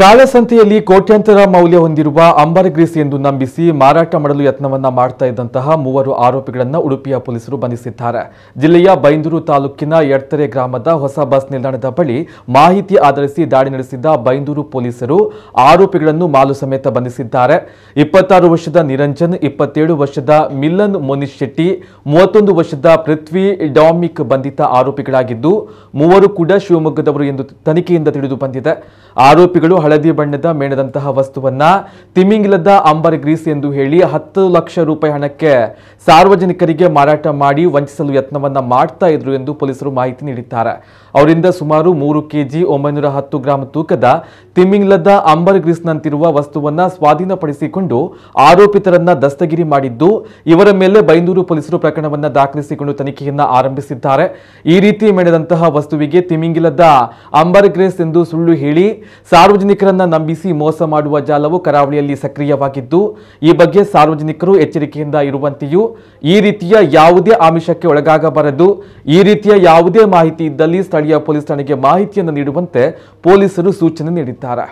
ಕಾಳಸಂತೆಯಲ್ಲಿ ಕೋಟ್ಯಾಂತರ ಮೌಲ್ಯ ಹೊಂದಿರುವ ಅಂಬರಗ್ರೀಸ್ ಎಂದು ನಂಬಿಸಿ ಮಾರಾಟ ಮಾಡಲು ಯತ್ನವನ್ನ ಮಾಡ್ತಾ ಇದ್ದಂತಹ ಮೂವರು ಆರೋಪಿಗಳನ್ನು ಉಡುಪಿಯ ಪೊಲೀಸರು ಬಂಧಿಸಿದ್ದಾರೆ ಜಿಲ್ಲೆಯ ಬೈಂದೂರು ತಾಲೂಕಿನ ಎಡ್ತರೆ ಗ್ರಾಮದ ಹೊಸ ಬಸ್ ನಿಲ್ದಾಣದ ಬಳಿ ಮಾಹಿತಿ ಆಧರಿಸಿ ದಾಳಿ ನಡೆಸಿದ್ದ ಬೈಂದೂರು ಪೊಲೀಸರು ಆರೋಪಿಗಳನ್ನು ಮಾಲು ಸಮೇತ ಬಂಧಿಸಿದ್ದಾರೆ ಇಪ್ಪತ್ತಾರು ವರ್ಷದ ನಿರಂಜನ್ ಇಪ್ಪತ್ತೇಳು ವರ್ಷದ ಮಿಲನ್ ಮೊನೀಶ್ ಶೆಟ್ಟಿ ಮೂವತ್ತೊಂದು ವರ್ಷದ ಪೃಥ್ವಿ ಡಾಮಿಕ್ ಬಂಧಿತ ಆರೋಪಿಗಳಾಗಿದ್ದು ಮೂವರು ಕೂಡ ಶಿವಮೊಗ್ಗದವರು ಎಂದು ತನಿಖೆಯಿಂದ ತಿಳಿದು ಬಂದಿದೆ ಆರೋಪಿಗಳು ಹಳದಿ ಬಣ್ಣದ ಮೇಣದಂತಹ ವಸ್ತುವನ್ನ ತಿಮಿಂಗಿಲದ ಅಂಬರ್ ಗ್ರೀಸ್ ಎಂದು ಹೇಳಿ ಹತ್ತು ಲಕ್ಷ ರೂಪಾಯಿ ಹಣಕ್ಕೆ ಸಾರ್ವಜನಿಕರಿಗೆ ಮಾರಾಟ ಮಾಡಿ ವಂಚಿಸಲು ಯತ್ನವನ್ನ ಮಾಡ್ತಾ ಇದ್ರು ಎಂದು ಪೊಲೀಸರು ಮಾಹಿತಿ ನೀಡಿದ್ದಾರೆ ಅವರಿಂದ ಸುಮಾರು ಮೂರು ಕೆಜಿ ಒಂಬೈನೂರ ಹತ್ತು ಗ್ರಾಂ ತೂಕದ ತಿಮಿಂಗ್ಲದ ಅಂಬರ್ ಗ್ರೀಸ್ನಂತಿರುವ ವಸ್ತುವನ್ನ ಸ್ವಾಧೀನಪಡಿಸಿಕೊಂಡು ಆರೋಪಿತರನ್ನ ದಸ್ತಗಿರಿ ಮಾಡಿದ್ದು ಇವರ ಮೇಲೆ ಬೈಂದೂರು ಪೊಲೀಸರು ಪ್ರಕರಣವನ್ನ ದಾಖಲಿಸಿಕೊಂಡು ತನಿಖೆಯನ್ನ ಆರಂಭಿಸಿದ್ದಾರೆ ಈ ರೀತಿ ಮೆಣದಂತಹ ವಸ್ತುವಿಗೆ ತಿಮಿಂಗಿಲದ ಅಂಬರ್ ಗ್ರೀಸ್ ಎಂದು ಸುಳ್ಳು ಹೇಳಿ ಸಾರ್ವಜನಿಕ ನಂಬಿಸಿ ಮೋಸ ಮಾಡುವ ಜಾಲವು ಕರಾವಳಿಯಲ್ಲಿ ಸಕ್ರಿಯವಾಗಿದ್ದು ಈ ಬಗ್ಗೆ ಸಾರ್ವಜನಿಕರು ಎಚ್ಚರಿಕೆಯಿಂದ ಇರುವಂತೆಯೂ ಈ ರೀತಿಯ ಯಾವುದೇ ಆಮಿಷಕ್ಕೆ ಒಳಗಾಗಬಾರದು ಈ ರೀತಿಯ ಯಾವುದೇ ಮಾಹಿತಿ ಇದ್ದಲ್ಲಿ ಸ್ಥಳೀಯ ಪೊಲೀಸ್ ಠಾಣೆಗೆ ಮಾಹಿತಿಯನ್ನು ನೀಡುವಂತೆ ಪೊಲೀಸರು ಸೂಚನೆ ನೀಡಿದ್ದಾರೆ